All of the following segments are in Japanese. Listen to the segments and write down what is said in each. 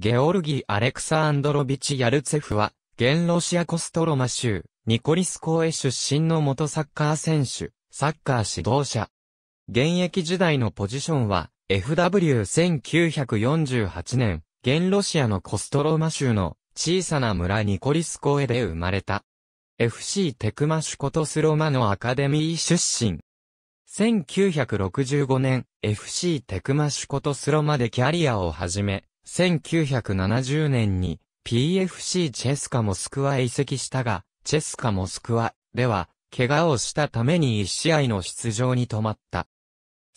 ゲオルギー・アレクサアンドロビチ・ヤルツェフは、現ロシアコストロマ州、ニコリスーへ出身の元サッカー選手、サッカー指導者。現役時代のポジションは、FW1948 年、現ロシアのコストロマ州の小さな村ニコリスーへで生まれた。FC テクマシュコトスロマのアカデミー出身。1965年、FC テクマシュコトスロマでキャリアを始め、1970年に PFC チェスカモスクワへ移籍したが、チェスカモスクワでは、怪我をしたために1試合の出場に止まった。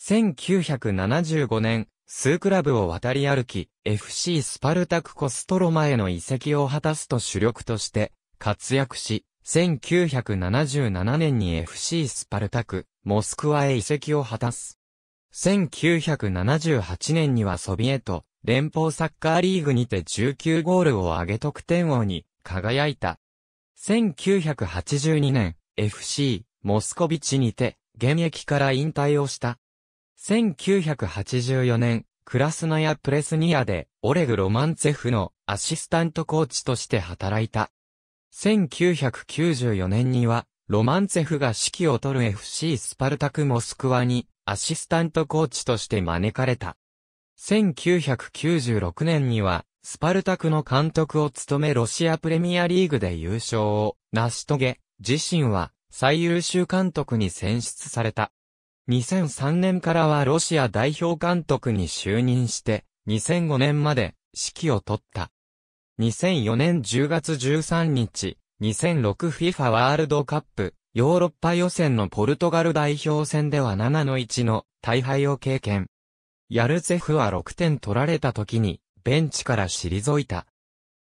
1975年、数クラブを渡り歩き、FC スパルタクコストロマへの移籍を果たすと主力として活躍し、1977年に FC スパルタク、モスクワへ移籍を果たす。1978年にはソビエト、連邦サッカーリーグにて19ゴールを挙げ得点王に輝いた。1982年、FC、モスコビチにて、現役から引退をした。1984年、クラスナヤ・プレスニアで、オレグ・ロマンツェフのアシスタントコーチとして働いた。1994年には、ロマンツェフが指揮を取る FC スパルタク・モスクワに、アシスタントコーチとして招かれた。1996年には、スパルタクの監督を務めロシアプレミアリーグで優勝を成し遂げ、自身は最優秀監督に選出された。2003年からはロシア代表監督に就任して、2005年まで指揮を取った。2004年10月13日、2006FIFA ワールドカップヨーロッパ予選のポルトガル代表戦では7の1の大敗を経験。ヤルツェフは6点取られた時に、ベンチから退いた。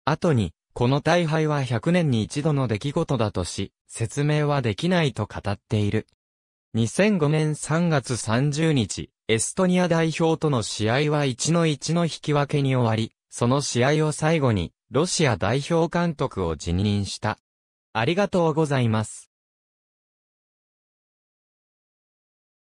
後に、この大敗は100年に一度の出来事だとし、説明はできないと語っている。2005年3月30日、エストニア代表との試合は1の1の引き分けに終わり、その試合を最後に、ロシア代表監督を辞任した。ありがとうございます。